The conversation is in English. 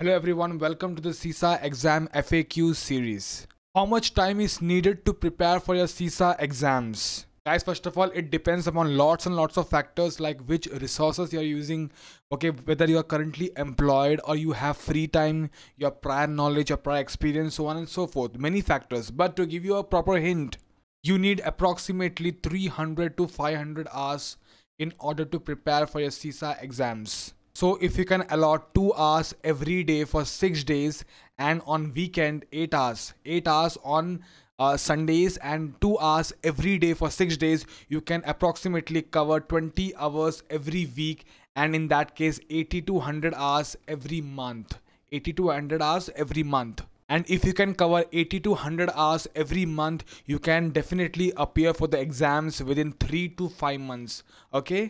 Hello everyone, welcome to the CISA exam FAQ series. How much time is needed to prepare for your CISA exams? Guys, first of all, it depends upon lots and lots of factors like which resources you're using, okay, whether you are currently employed or you have free time, your prior knowledge, your prior experience, so on and so forth. Many factors. But to give you a proper hint, you need approximately 300 to 500 hours in order to prepare for your CISA exams. So if you can allot 2 hours every day for 6 days and on weekend 8 hours, 8 hours on uh, Sundays and 2 hours every day for 6 days, you can approximately cover 20 hours every week and in that case 80 to 100 hours every month. 80 to 100 hours every month and if you can cover 80 to 100 hours every month you can definitely appear for the exams within 3 to 5 months okay